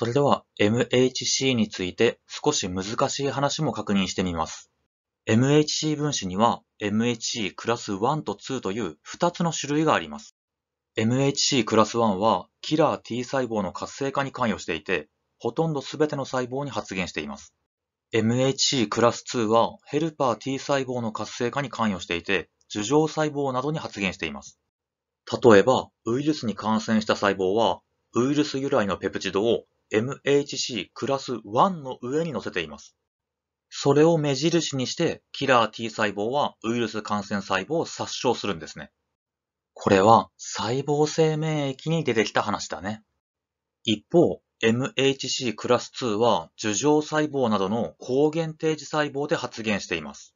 それでは MHC について少し難しい話も確認してみます。MHC 分子には MHC クラス1と2という2つの種類があります。MHC クラス1はキラー T 細胞の活性化に関与していて、ほとんど全ての細胞に発現しています。MHC クラス2はヘルパー T 細胞の活性化に関与していて、樹状細胞などに発現しています。例えば、ウイルスに感染した細胞は、ウイルス由来のペプチドを MHC クラス1の上に乗せています。それを目印にして、キラー T 細胞はウイルス感染細胞を殺傷するんですね。これは細胞性免疫に出てきた話だね。一方、MHC クラス2は樹状細胞などの抗原定時細胞で発現しています。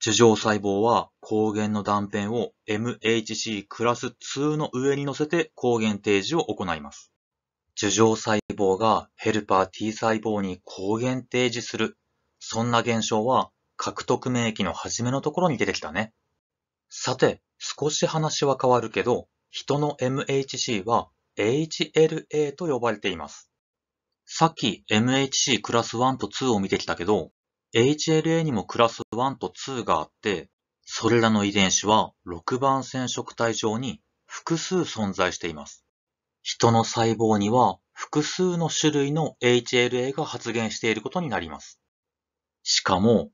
樹状細胞は抗原の断片を MHC クラス2の上に乗せて抗原定時を行います。樹状細胞がヘルパー T 細胞に抗原提示する。そんな現象は獲得免疫の初めのところに出てきたね。さて、少し話は変わるけど、人の MHC は HLA と呼ばれています。さっき MHC クラス1と2を見てきたけど、HLA にもクラス1と2があって、それらの遺伝子は6番染色体上に複数存在しています。人の細胞には複数の種類の HLA が発現していることになります。しかも、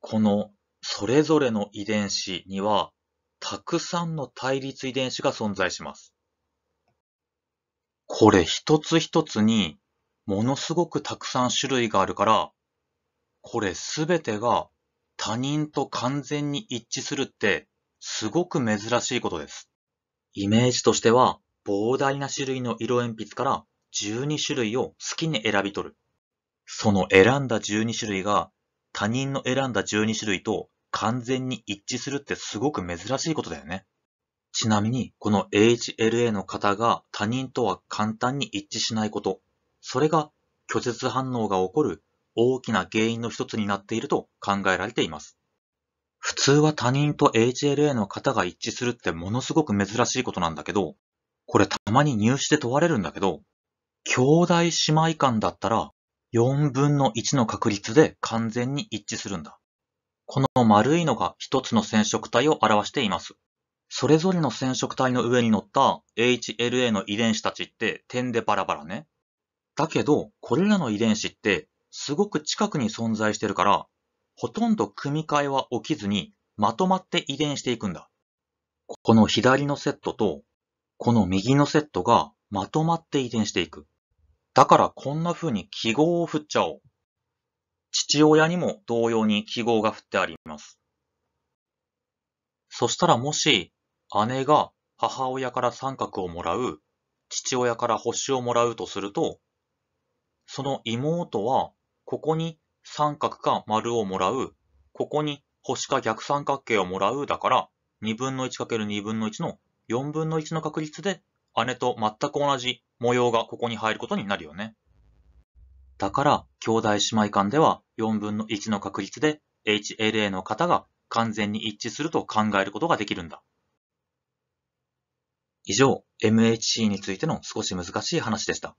このそれぞれの遺伝子にはたくさんの対立遺伝子が存在します。これ一つ一つにものすごくたくさん種類があるから、これすべてが他人と完全に一致するってすごく珍しいことです。イメージとしては膨大な種類の色鉛筆から12種類を好きに選び取る。その選んだ12種類が他人の選んだ12種類と完全に一致するってすごく珍しいことだよね。ちなみに、この HLA の方が他人とは簡単に一致しないこと、それが拒絶反応が起こる大きな原因の一つになっていると考えられています。普通は他人と HLA の方が一致するってものすごく珍しいことなんだけど、これたまに入試で問われるんだけど、兄弟姉妹間だったら4分の1の確率で完全に一致するんだ。この丸いのが一つの染色体を表しています。それぞれの染色体の上に乗った HLA の遺伝子たちって点でバラバラね。だけど、これらの遺伝子ってすごく近くに存在してるから、ほとんど組み替えは起きずにまとまって遺伝していくんだ。この左のセットとこの右のセットがまとまって移転していく。だからこんな風に記号を振っちゃおう。父親にも同様に記号が振ってあります。そしたらもし姉が母親から三角をもらう、父親から星をもらうとすると、その妹はここに三角か丸をもらう、ここに星か逆三角形をもらうだから、2分の1る2分の1の4分の1の確率で姉と全く同じ模様がここに入ることになるよね。だから、兄弟姉妹間では4分の1の確率で HLA の型が完全に一致すると考えることができるんだ。以上、MHC についての少し難しい話でした。